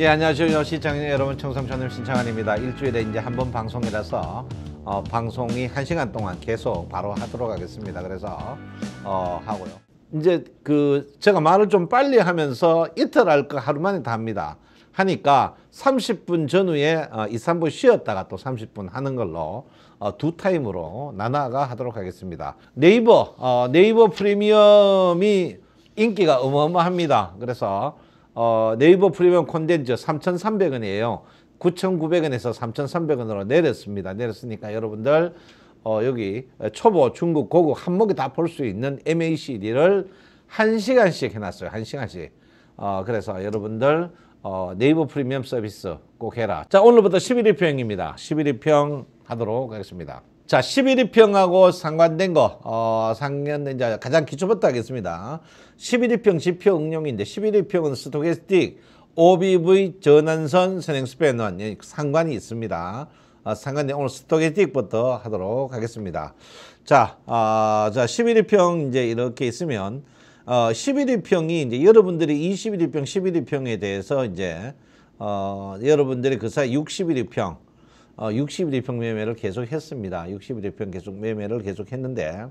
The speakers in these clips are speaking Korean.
예, 안녕하세요. 시청자 여러분, 청성천을 신창환입니다. 일주일에 이제 한 번 방송이라서 어, 방송이 한 시간 동안 계속 바로 하도록 하겠습니다. 그래서 어, 하고요. 이제 그 제가 말을 좀 빨리 하면서 이틀 할 거 하루 만에 다 합니다. 하니까 30분 전후에 어, 2, 3분 쉬었다가 또 30분 하는 걸로 어, 두 타임으로 나눠가 하도록 하겠습니다. 네이버, 어, 네이버 프리미엄이 인기가 어마어마합니다. 그래서 어, 네이버 프리미엄 콘덴저 3,300원이에요. 9,900원에서 3,300원으로 내렸습니다. 내렸으니까 여러분들 어, 여기 초보, 중국, 고국 한목에 다 볼 수 있는 MACD를 1시간씩 해놨어요. 1시간씩. 어, 그래서 여러분들 어, 네이버 프리미엄 서비스 꼭 해라. 자 오늘부터 11일평입니다. 11일평 하도록 하겠습니다. 자, 11위평하고 상관된 거, 어, 상관된, 이제 가장 기초부터 하겠습니다. 11위평 지표 응용인데, 11위평은 스토캐스틱, OBV 전환선 선행 스패너와 예, 상관이 있습니다. 어, 아, 상관이 오늘 스토캐스틱부터 하도록 하겠습니다. 자, 어, 자, 11위평 이제 이렇게 있으면, 어, 11위평이 이제 여러분들이 21위평, 11위평에 대해서 이제, 어, 여러분들이 그 사이 61위평, 어, 61일평 매매를 계속했습니다. 61일평 계속 매매를 계속했는데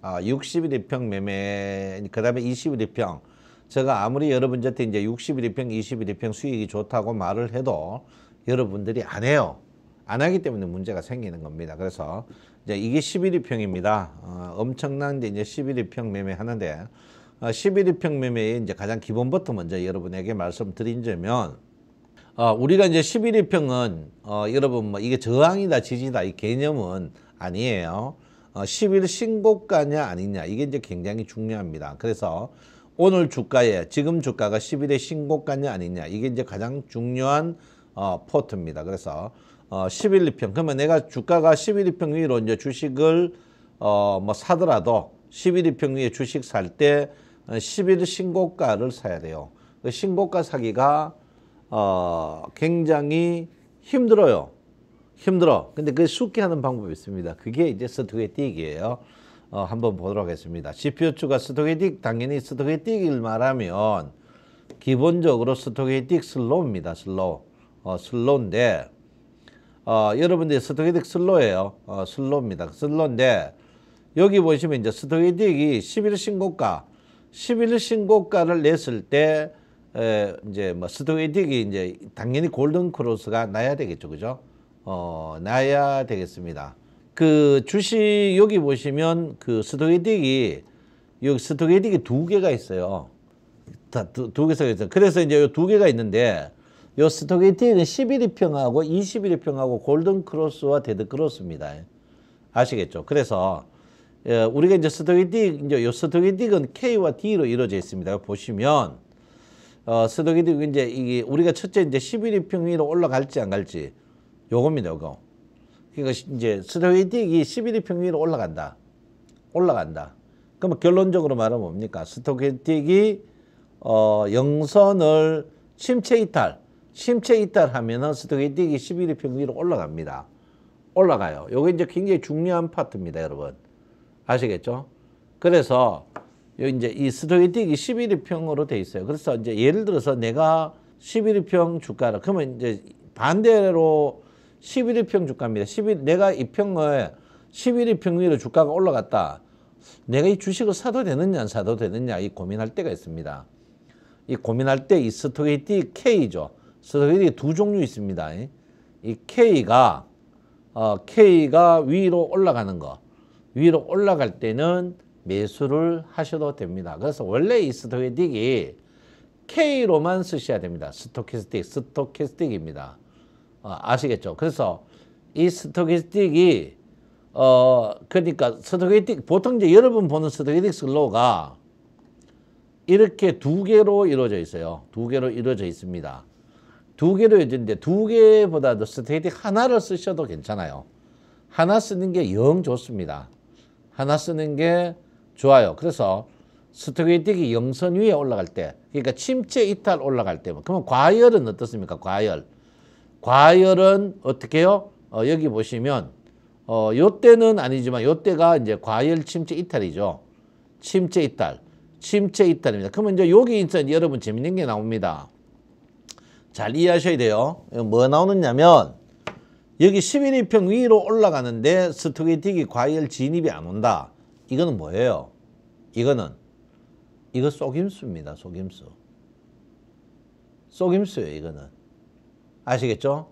아, 어, 61일평 매매 그다음에 21일평 제가 아무리 여러분한테 이제 61일평, 21일평 수익이 좋다고 말을 해도 여러분들이 안 해요. 안 하기 때문에 문제가 생기는 겁니다. 그래서 이제 이게 11일평입니다. 어, 엄청난 이제 11일평 매매 하는데 어, 11일평 매매의 이제 가장 기본부터 먼저 여러분에게 말씀드린 점은 어, 우리가 이제 11위평은 어, 여러분 뭐 이게 저항이다 지지다 이 개념은 아니에요. 어, 10일 신고가냐 아니냐 이게 이제 굉장히 중요합니다. 그래서 오늘 주가에 지금 주가가 10일의 신고가냐 아니냐 이게 이제 가장 중요한 어, 포트입니다. 그래서 어, 11, 2평 그러면 내가 주가가 11, 2평 위로 이제 주식을 어, 뭐 사더라도 11, 2평 위에 주식 살 때 10일 어, 신고가를 사야 돼요. 그 신고가 사기가 어, 굉장히 힘들어요. 힘들어. 근데 그 쉽게 하는 방법이 있습니다. 그게 이제 스토게틱이에요. 어, 한번 보도록 하겠습니다. CPU추가 스토게틱, 당연히 스토게틱일 말하면 기본적으로 스토게틱 슬로우입니다. 슬로우. 어, 슬로우인데 어, 여러분들 스토게틱 슬로우예요. 어, 슬로우입니다. 슬로우인데 여기 보시면 이제 스토게틱이 11신고가 11신고가를 냈을 때 에, 이제 뭐 스토에딕이 이제 당연히 골든 크로스가 나야 되겠죠, 그죠? 어, 나야 되겠습니다. 그 주식 여기 보시면 그 스토에딕이 여기 스토에딕이 두 개가 있어요. 두두 개가 있어요. 그래서 이제 요두 개가 있는데 요 스토게이트는 11위평하고 21위평하고 골든 크로스와 데드 크로스입니다. 아시겠죠? 그래서 예, 우리가 이제 스토게이트 이제 요 스토게이트는 K와 D로 이루어져 있습니다. 보시면 어, 서독이 이제 이게 우리가 첫째 이제 11위평 위로 올라갈지 안 갈지 요겁니다, 요거. 그러니까 이제 스토게이틱이 11위평 위로 올라간다. 올라간다. 그럼 결론적으로 말하면 뭡니까? 스토게이틱이 어, 영선을 침체 이탈, 침체 이탈하면은 스토게이틱이 11위평 위로 올라갑니다. 올라가요. 요게 이제 굉장히 중요한 파트입니다, 여러분. 아시겠죠? 그래서 이제 이 스토게틱이 1 1평으로돼 있어요. 그래서 이제 예를 들어서 내가 1 1평 주가라 그러면 이제 반대로 1 1평 주가입니다. 11 내가 이 평을 1 1평위로 주가가 올라갔다. 내가 이 주식을 사도 되느냐 안 사도 되느냐 이 고민할 때가 있습니다. 이 고민할 때 이 스토게티 K죠. 스토게티 두 종류 있습니다. 이 K가 어, K가 위로 올라가는 거. 위로 올라갈 때는 매수를 하셔도 됩니다. 그래서 원래 이 스토케틱이 K로만 쓰셔야 됩니다. 스토키스틱, 스토키스틱입니다. 어, 아시겠죠? 그래서 이 스토키스틱이 어 그러니까 스토키틱 보통 이제 여러분 보는 스토키스틱 슬로우가 이렇게 두 개로 이루어져 있어요. 두 개로 이루어져 있습니다. 두 개로 이루어지는데 두 개보다도 스테이틱 하나를 쓰셔도 괜찮아요. 하나 쓰는 게 영 좋습니다. 하나 쓰는 게 좋아요. 그래서 스토게이틱이 영선 위에 올라갈 때 그러니까 침체 이탈 올라갈 때 그러면 과열은 어떻습니까? 과열. 과열은 어떻게 해요? 어, 여기 보시면 어, 요때는 아니지만 요때가 이제 과열 침체 이탈이죠. 침체 이탈. 침체 이탈입니다. 그러면 이제 여기 있어 여러분 재밌는 게 나옵니다. 잘 이해하셔야 돼요. 뭐 나오느냐면 여기 11위평 위로 올라가는데 스토게틱이 과열 진입이 안 온다. 이거는 뭐예요? 이거는 이거 속임수입니다. 속임수. 속임수예요. 이거는. 아시겠죠?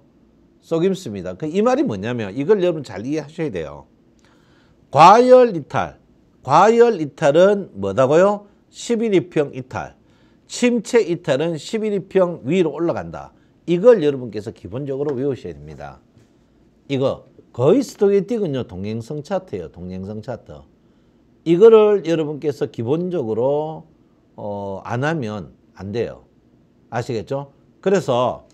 속임수입니다. 그 이 말이 뭐냐면 이걸 여러분 잘 이해하셔야 돼요. 과열 이탈. 과열 이탈은 뭐다고요? 11위평 이탈. 침체 이탈은 11위평 위로 올라간다. 이걸 여러분께서 기본적으로 외우셔야 됩니다. 이거 거의 스토게틱은요 동행성 차트예요. 동행성 차트. 이거를 여러분께서 기본적으로 어, 안 하면 안 돼요. 아시겠죠? 그래서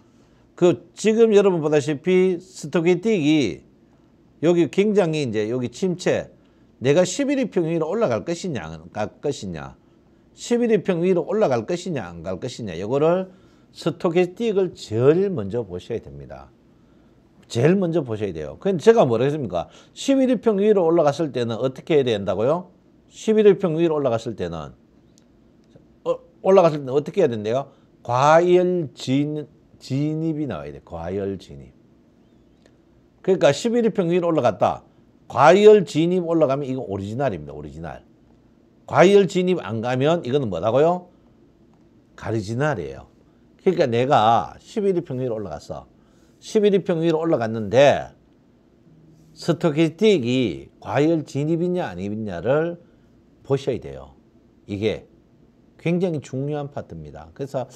그 지금 여러분 보다시피 스토기틱이 여기 굉장히 이제 여기 침체 내가 11위 평 위로 올라갈 것이냐 안 갈 것이냐 11위 평 위로 올라갈 것이냐 안 갈 것이냐 이거를 스토기틱을 제일 먼저 보셔야 됩니다. 제일 먼저 보셔야 돼요. 그데 제가 뭐라 했습니까? 11위평 위로 올라갔을 때는 어떻게 해야 된다고요? 1 1평 위로 올라갔을 때는 어, 올라갔을 때는 어떻게 해야 된대요? 과열 진, 진입이 나와야 돼. 과열 진입. 그러니까 1 1평 위로 올라갔다. 과열 진입 올라가면 이거 오리지널입니다. 오리지널. 과열 진입 안 가면 이거는 뭐라고요? 가리지날이에요. 그러니까 내가 1 1평 위로 올라갔어. 1 1평 위로 올라갔는데 스토키틱이 과열 진입이냐 아니냐를 보셔야 돼요. 이게 굉장히 중요한 파트입니다. 그래서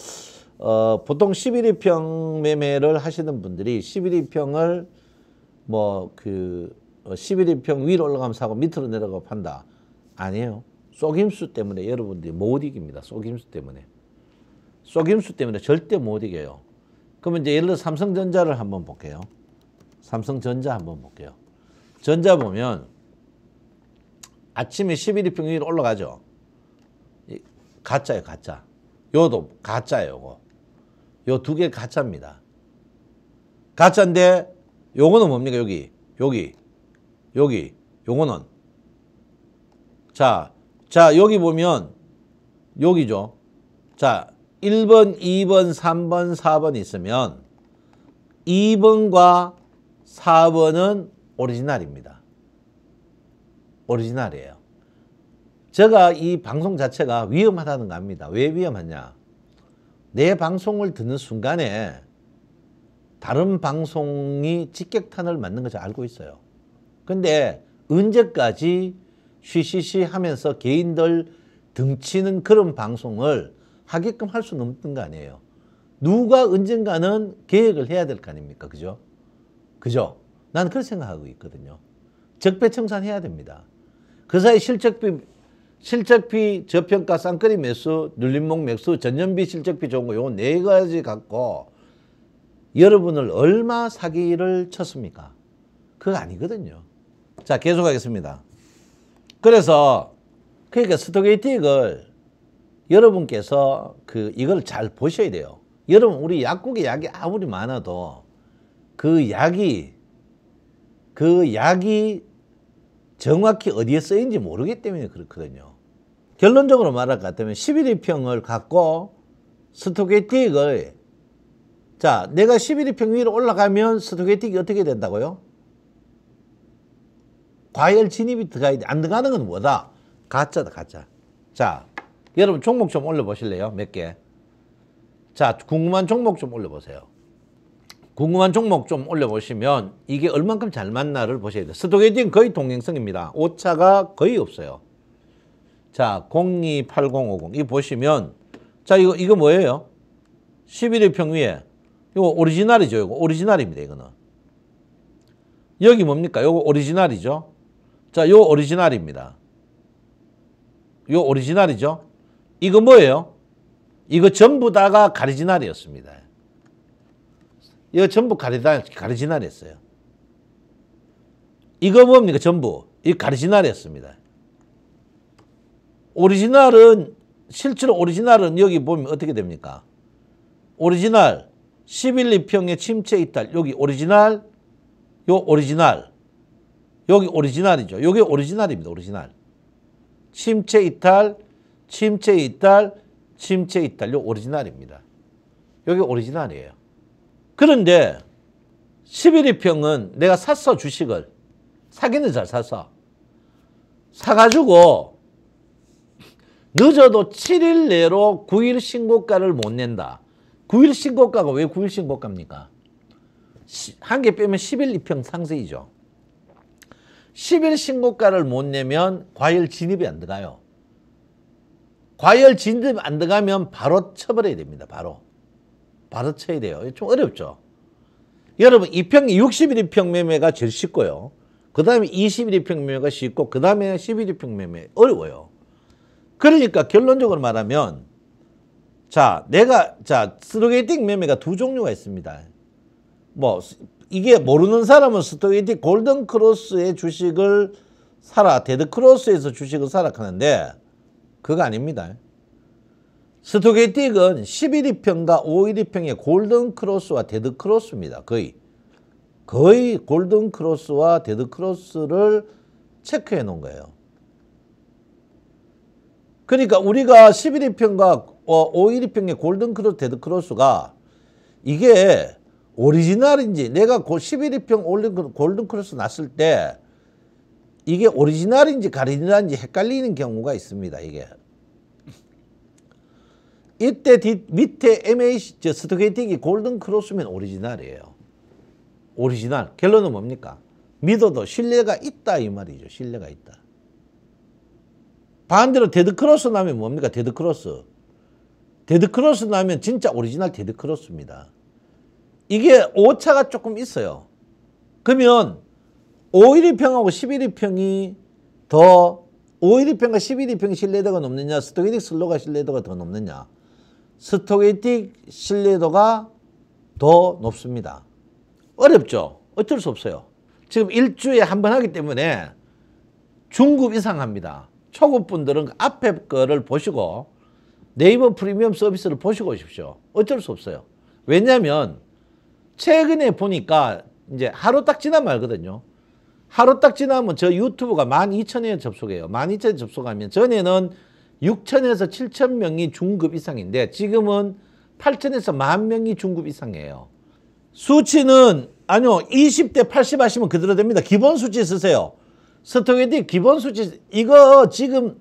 어, 보통 11위평 매매를 하시는 분들이 11위평을 뭐 그 11위평 어, 위로 올라가면 사고 밑으로 내려가 판다. 아니에요. 속임수 때문에 여러분들이 못 이깁니다. 속임수 때문에. 속임수 때문에 절대 못 이겨요. 그러면 이제 예를 들어 삼성전자를 한번 볼게요. 삼성전자 한번 볼게요. 전자 보면 아침에 11일 평균이 올라가죠. 가짜예요, 가짜. 요도 가짜예요, 요거. 요 두 개 가짜입니다. 가짜인데 요거는 뭡니까? 여기, 여기, 여기, 요거는. 자, 자 여기 보면 여기죠. 자, 1번, 2번, 3번, 4번 있으면 2번과 4번은 오리지널입니다. 오리지널이에요. 제가 이 방송 자체가 위험하다는 겁니다. 왜 위험하냐? 내 방송을 듣는 순간에 다른 방송이 직격탄을 맞는 것을 알고 있어요. 근데 언제까지 쉬쉬쉬 하면서 개인들 등치는 그런 방송을 하게끔 할 수는 없는 거 아니에요. 누가 언젠가는 계획을 해야 될 거 아닙니까? 그죠? 그죠? 난 그렇게 생각하고 있거든요. 적배청산해야 됩니다. 그사이 실적비 실적비 저평가 쌍끌이 매수 눌림목 매수 전년비 실적비 좋은 거 요거 네 가지 갖고 여러분을 얼마 사기를 쳤습니까? 그거 아니거든요. 자 계속하겠습니다. 그래서 그러니까 스토게이틱을 여러분께서 그 이걸 잘 보셔야 돼요. 여러분 우리 약국에 약이 아무리 많아도 그 약이 그 약이 정확히 어디에 쓰인지 모르기 때문에 그렇거든요. 결론적으로 말할 것 같으면 11위평을 갖고 스토게틱을 자 내가 11위평 위로 올라가면 스토게틱이 어떻게 된다고요? 과열 진입이 들어가야 돼. 안 들어가는 건 뭐다? 가짜다 가짜. 자 여러분 종목 좀 올려보실래요? 몇 개? 자 궁금한 종목 좀 올려보세요. 궁금한 종목 좀 올려보시면 이게 얼만큼 잘 맞나를 보셔야 돼요. 스토게이 거의 동행성입니다. 오차가 거의 없어요. 자, 028050. 이 보시면, 자, 이거, 이거 뭐예요? 11일 평위에. 이거 오리지널이죠. 이거 오리지널입니다. 이거는. 여기 뭡니까? 이거 오리지널이죠. 자, 요 오리지널입니다. 요 오리지널이죠. 이거 뭐예요? 이거 전부 다가 가리지날이었습니다. 이거 전부 가르다, 가르지나랬어요. 이거 뭡니까? 전부. 이 가르지나랬습니다. 오리지널은, 실제로 오리지널은 여기 보면 어떻게 됩니까? 오리지널, 11, 2평의 침체 이탈, 여기 오리지널, 요 오리지널, 여기 오리지널이죠. 여기 오리지널입니다. 오리지널. 침체 이탈, 침체 이탈, 침체 이탈, 요 오리지널입니다. 여기 오리지널이에요. 그런데 11위평은 내가 샀어 주식을 사기는 잘 샀어 사가지고 늦어도 7일 내로 9일 신고가를 못 낸다 9일 신고가가 왜 9일 신고가입니까 한 개 빼면 1 1 2평 상세이죠 10일 신고가를 못 내면 과열 진입이 안 들어가요 과열 진입 이안 들어가면 바로 처벌해야 됩니다 바로 받로 쳐야 돼요. 좀 어렵죠. 여러분 2평, 61평 매매가 제일 쉽고요. 그 다음에 21평 매매가 쉽고 그 다음에 11평 매매 어려워요. 그러니까 결론적으로 말하면 자 내가 자 스토게이팅 매매가 두 종류가 있습니다. 뭐 이게 모르는 사람은 스토게이팅 골든 크로스의 주식을 사라 데드 크로스에서 주식을 사라 하는데 그거 아닙니다. 스토게틱은 11위평과 5일위평의 골든크로스와 데드크로스입니다. 거의. 거의 골든크로스와 데드크로스를 체크해 놓은 거예요. 그러니까 우리가 11위평과 5일위평의 어, 골든크로스, 데드크로스가 이게 오리지널인지 내가 11위평 올린 그 골든크로스 났을 때 이게 오리지널인지 가리지널인지 헷갈리는 경우가 있습니다. 이게 이때 뒷, 밑에 MAC 저스토케이팅이 골든 크로스면 오리지널이에요. 오리지널. 결론은 뭡니까? 믿어도 신뢰가 있다 이 말이죠. 신뢰가 있다. 반대로 데드크로스 나면 뭡니까? 데드크로스. 데드크로스 나면 진짜 오리지널 데드크로스입니다. 이게 오차가 조금 있어요. 그러면 5일 2평하고 11일 평이 더 5일 2평과 11일 평이 신뢰도가 높느냐 스토이팅 슬로가 신뢰도가 더 높느냐 스토게틱 신뢰도가 더 높습니다. 어렵죠? 어쩔 수 없어요. 지금 일주에 한 번 하기 때문에 중급 이상 합니다. 초급분들은 그 앞에 거를 보시고 네이버 프리미엄 서비스를 보시고 오십시오. 어쩔 수 없어요. 왜냐하면 최근에 보니까 이제 하루 딱지나말거든요 하루 딱 지나면 저 유튜브가 1 2 0 0 0에 접속해요. 1 2 0 0 0에 접속하면 전에는 6천에서 7천 명이 중급 이상인데 지금은 8천에서 만 명이 중급 이상이에요. 수치는 아니요 20대 80 하시면 그대로 됩니다. 기본 수치 쓰세요. 스토게디 기본 수치 이거 지금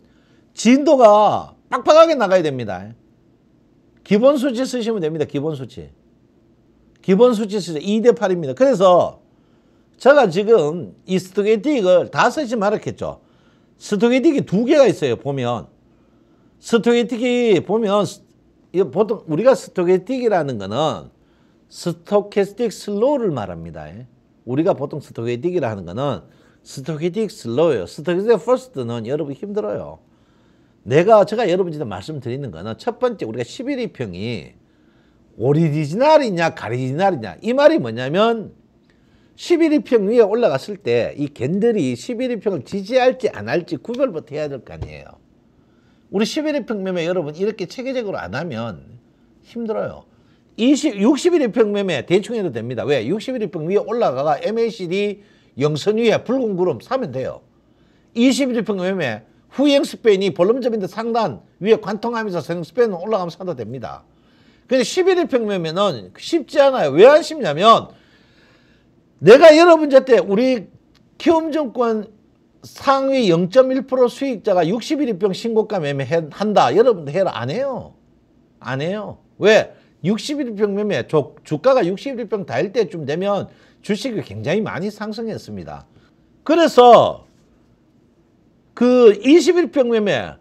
진도가 빡빡하게 나가야 됩니다. 기본 수치 쓰시면 됩니다. 기본 수치. 기본 수치 쓰세요. 2대 8입니다. 그래서 제가 지금 이 스토게디 이걸 다 쓰지 말았겠죠. 스토게디기 두 개가 있어요. 보면 스토게틱이 보면 보통 우리가 스토게틱이라는 거는 스토캐스틱 슬로우를 말합니다. 우리가 보통 스토게틱이라는 거는 스토게틱 슬로우예요. 스토게틱 퍼스트는 여러분 힘들어요. 내가 제가 여러분한테 말씀드리는 거는 첫 번째 우리가 11위평이 오리지널이냐 가리지널이냐 이 말이 뭐냐면 11위평 위에 올라갔을 때 이 겐들이 11위평을 지지할지 안 할지 구별부터 해야 될 거 아니에요. 우리 11회 평매매 여러분 이렇게 체계적으로 안 하면 힘들어요. 20, 61회 평매매 대충 해도 됩니다. 왜? 61회 평 위에 올라가가 MACD 영선 위에 붉은 구름 사면 돼요. 21회 평매매 후행 스페인이 볼륨점인데 상단 위에 관통하면서 생 스페인 올라가면 사도 됩니다. 근데 11일 평매매는 쉽지 않아요. 왜 안 쉽냐면 내가 여러분 저때 우리 키움증권 상위 0.1% 수익자가 6 1일병 신고가 매매한다. 여러분들 해라 안 해요. 안 해요. 왜? 6 1일병 매매 조, 주가가 6 1일 입병 달 때쯤 되면 주식이 굉장히 많이 상승했습니다. 그래서 그 21평 매매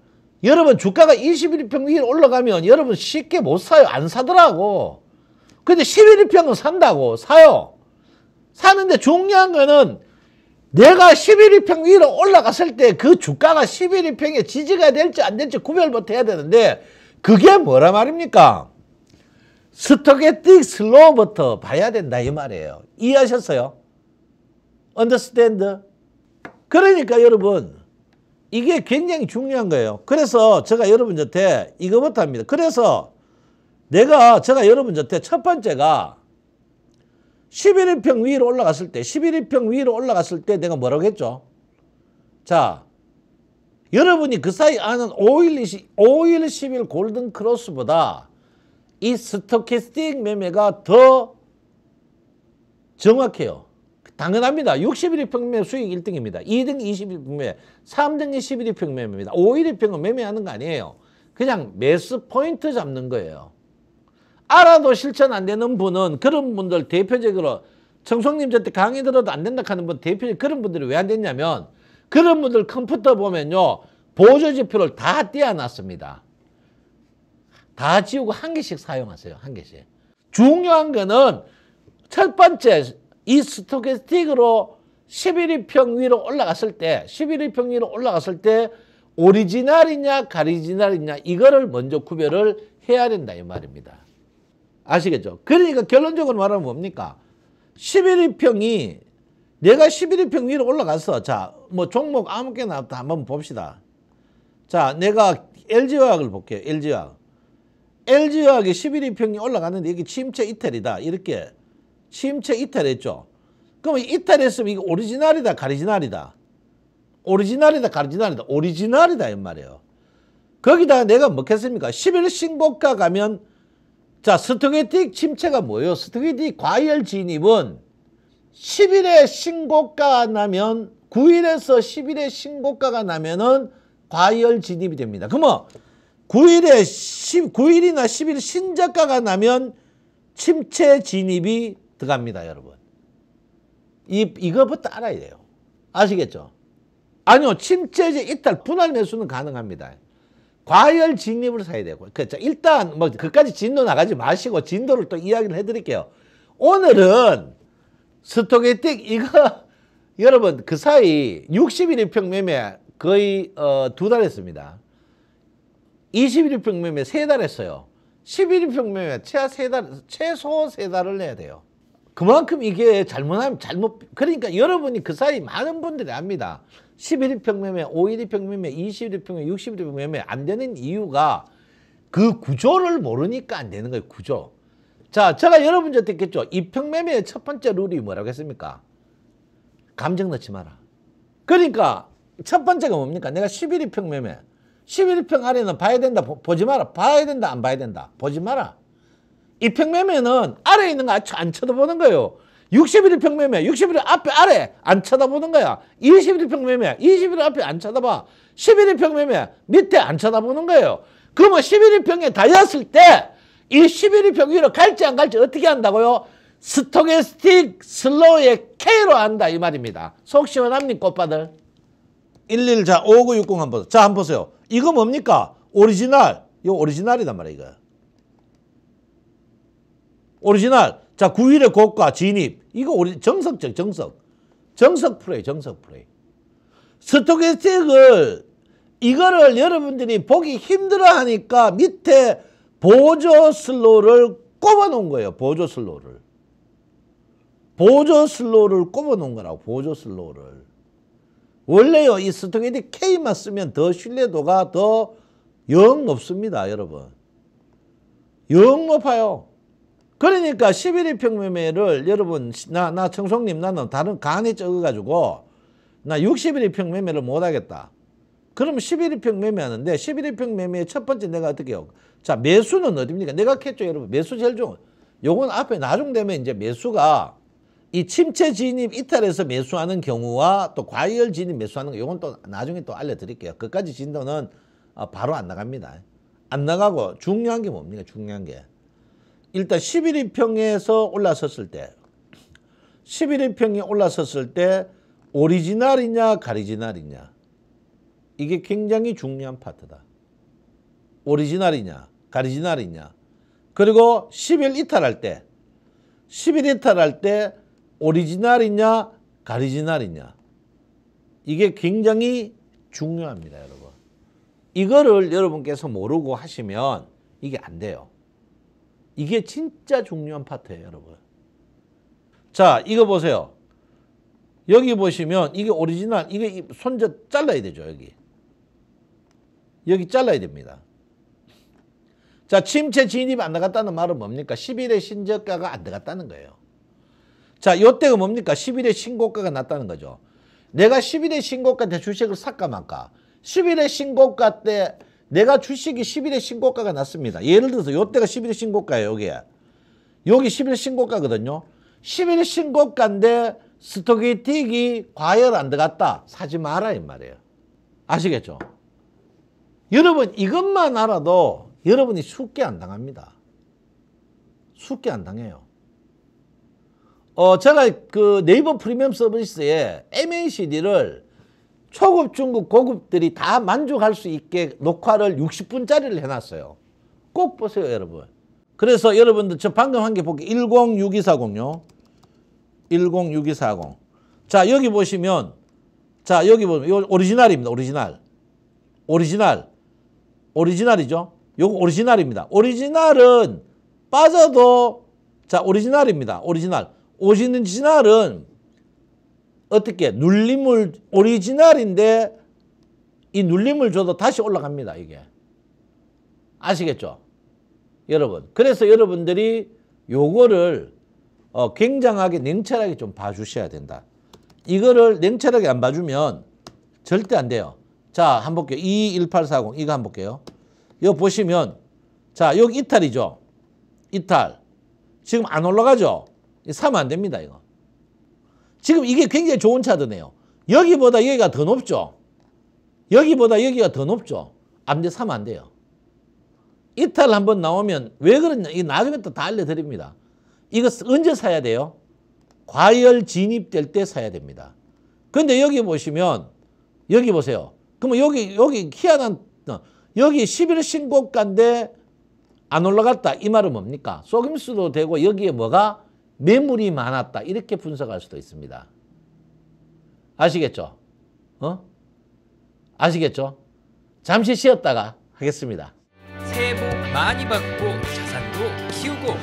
여러분 주가가 21평 위에 올라가면 여러분 쉽게 못 사요. 안 사더라고. 근데 11평은 산다고 사요. 사는데 중요한 거는 내가 11위평 위로 올라갔을 때 그 주가가 11위평에 지지가 될지 안 될지 구별못 해야 되는데 그게 뭐라 말입니까? 스토게틱 슬로우부터 봐야 된다 이 말이에요. 이해하셨어요? 언더스탠드? 그러니까 여러분 이게 굉장히 중요한 거예요. 그래서 제가 여러분한테 이거부터 합니다. 그래서 내가 제가 여러분한테 첫 번째가 11일평 위로 올라갔을 때 11일평 위로 올라갔을 때 내가 뭐라고 했죠? 자 여러분이 그 사이 아는 5일, 5일 10일 골든 크로스보다 이 스토캐스틱 매매가 더 정확해요. 당연합니다. 61일평 매매 수익 1등입니다. 2등 2 1평 매매, 3등 2 1평 매매입니다. 5일일평은 매매하는 거 아니에요. 그냥 매스 포인트 잡는 거예요. 알아도 실천 안 되는 분은 그런 분들 대표적으로 청송님 저한테 강의 들어도 안 된다 하는 분 대표적 그런 분들이 왜 안 됐냐면 그런 분들 컴퓨터 보면요 보조지표를 다 떼어놨습니다. 다 지우고 한 개씩 사용하세요. 한 개씩. 중요한 거는 첫 번째 이 스토캐스틱으로 11위평 위로 올라갔을 때 11위평 위로 올라갔을 때 오리지널이냐 가리지널이냐 이거를 먼저 구별을 해야 된다 이 말입니다. 아시겠죠? 그러니까 결론적으로 말하면 뭡니까? 11위평이 내가 11위평 위로 올라갔어. 자, 뭐 종목 아무 개나 없다. 한번 봅시다. 자, 내가 LG화학을 볼게요. LG화학. LG화학이 11위평이 올라갔는데 이게 침체 이탈이다. 이렇게 침체 이탈했죠. 그럼 이탈했으면 이게 오리지널이다, 가리지널이다. 오리지널이다, 가리지널이다. 오리지널이다 이 말이에요. 거기다 내가 뭐겠습니까? 11신고가 가면 자, 스토게틱 침체가 뭐예요? 스토게틱 과열 진입은 10일에 신고가 나면 9일에서 10일에 신고가가 나면은 과열 진입이 됩니다. 그러면 9일에 10, 9일이나 10일 신저가가 나면 침체 진입이 들어갑니다, 여러분. 이, 이거부터 알아야 돼요. 아시겠죠? 아니요, 침체제 이탈, 분할 매수는 가능합니다. 과열 진입을 사야 되고 그렇죠. 일단 뭐 그까지 진도 나가지 마시고 진도를 또 이야기를 해드릴게요. 오늘은 스토게틱 이거 여러분 그 사이 61일평 매매 거의 어, 두 달 했습니다. 21일평 매매 세 달 했어요. 11일평 매매 최하 세 달, 최소 세 달을 내야 돼요. 그만큼 이게 잘못하면 잘못 그러니까 여러분이 그 사이 많은 분들이 압니다. 11일 평매매, 5일이 평매매, 20일 평매매, 60일 평매매 안 되는 이유가 그 구조를 모르니까 안 되는 거예요. 구조. 자, 제가 여러분한테 했겠죠. 이평매매의 첫 번째 룰이 뭐라고 했습니까? 감정 넣지 마라. 그러니까 첫 번째가 뭡니까? 내가 1 1평 매매. 1 1평 아래는 봐야 된다. 보, 지 마라. 봐야 된다. 안 봐야 된다. 보지 마라. 이평 매매는 아래에 있는 거 안쳐도보는 거예요. 61평 매매, 61평 앞에 아래 안 쳐다보는 거야. 21평 매매, 21평 앞에 안 쳐다봐. 11평 매매 밑에 안 쳐다보는 거예요. 그러면 11평에 달렸을 때 이 11평 위로 갈지 안 갈지 어떻게 한다고요? 스토게스틱 슬로우의 K로 한다 이 말입니다. 속 시원합니까 오빠들? 114 5960 한번 자 한번 보세요. 이거 뭡니까? 오리지널. 이거 오리지널이란 말이야 이거. 오리지널 자, 9일의 고가, 진입. 이거 우리 정석적, 정석. 정석 프레이, 정석 프레이. 스톡에스텍을 이거를 여러분들이 보기 힘들어 하니까 밑에 보조 슬로우를 꼽아 놓은 거예요. 보조 슬로우를. 보조 슬로우를 꼽아 놓은 거라고. 보조 슬로우를. 원래요. 이 스톡에디 K만 쓰면 더 신뢰도가 더 영 높습니다. 여러분. 영 높아요. 그러니까 1 1이 평매매를 여러분 나, 나 청송님 나는 다른 간에 적어가지고 나6 0이 평매매를 못하겠다. 그럼 11일 평매매하는데 1 1이 평매매의 첫 번째 내가 어떻게 해요? 자 매수는 어딥니까? 내가 켰죠 여러분 매수 제일 좋은 요건 앞에 나중되면 이제 매수가 이 침체 진입 이탈에서 매수하는 경우와 또 과열 진입 매수하는 거 요건 또 나중에 또 알려드릴게요. 그까지 진도는 아, 바로 안 나갑니다. 안 나가고 중요한 게 뭡니까? 중요한 게. 일단 11위평에서 올라섰을 때 11위평이 올라섰을 때 오리지널이냐 가리지널이냐 이게 굉장히 중요한 파트다. 오리지널이냐 가리지널이냐 그리고 1 0일 이탈할 때1 0일 이탈할 때 오리지널이냐 가리지널이냐 이게 굉장히 중요합니다 여러분 이거를 여러분께서 모르고 하시면 이게 안 돼요 이게 진짜 중요한 파트예요, 여러분. 자, 이거 보세요. 여기 보시면 이게 오리지널, 이게 손절 잘라야 되죠, 여기. 여기 잘라야 됩니다. 자, 침체 진입안 나갔다는 말은 뭡니까? 10일의 신저가가 안나갔다는 거예요. 자, 요때가 뭡니까? 10일의 신고가가 났다는 거죠. 내가 10일의 신고가 때 주식을 살까 말까? 10일의 신고가 때 내가 주식이 11일 신고가가 났습니다. 예를 들어서 요때가 11일 신고가예요. 여기에. 여기 11일 신고가거든요. 11일 신고가인데 스토게틱이 과열 안 들어갔다. 사지 마라 이 말이에요. 아시겠죠? 여러분 이것만 알아도 여러분이 숙게안 당합니다. 숙게안 당해요. 어, 제가 그 네이버 프리미엄 서비스에 MACD를 초급, 중급, 고급들이 다 만족할 수 있게 녹화를 60분짜리를 해놨어요. 꼭 보세요, 여러분. 그래서 여러분들 저 방금 한 게 볼게요. 106240요. 106240. 자, 여기 보시면 자, 여기 보면 이거 오리지널입니다. 오리지널. 오리지널. 오리지널이죠. 요거 오리지널입니다. 오리지널은 빠져도 자, 오리지널입니다. 오리지널. 오리지널은 어떻게 눌림을 오리지널인데 이 눌림을 줘도 다시 올라갑니다. 이게. 아시겠죠? 여러분. 그래서 여러분들이 요거를 어, 굉장하게 냉철하게 좀 봐주셔야 된다. 이거를 냉철하게 안 봐주면 절대 안 돼요. 자, 한번 볼게요. 21840 이거 한번 볼게요. 여기 보시면 자, 여기 이탈이죠. 이탈. 지금 안 올라가죠? 사면 안 됩니다, 이거. 지금 이게 굉장히 좋은 차드네요. 여기보다 여기가 더 높죠. 여기보다 여기가 더 높죠. 암대 사면 안 돼요. 이탈 한번 나오면 왜 그러냐. 이 나중에 또 다 알려드립니다. 이거 언제 사야 돼요? 과열 진입될 때 사야 됩니다. 근데 여기 보시면 여기 보세요. 그러면 여기 여기 희한한 어, 여기 11 신고가인데 안 올라갔다 이 말은 뭡니까? 속임수도 되고 여기에 뭐가 매물이 많았다. 이렇게 분석할 수도 있습니다. 아시겠죠? 어? 아시겠죠? 잠시 쉬었다가 하겠습니다. 새해 복 많이 받고 자산도 키우고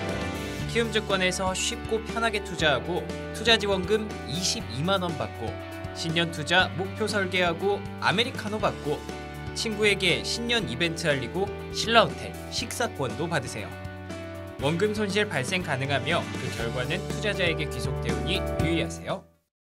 키움증권에서 쉽고 편하게 투자하고 투자 지원금 22만 원 받고 신년 투자 목표 설계하고 아메리카노 받고 친구에게 신년 이벤트 알리고 신라호텔 식사권도 받으세요. 원금 손실 발생 가능하며 그 결과는 투자자에게 귀속되오니 유의하세요.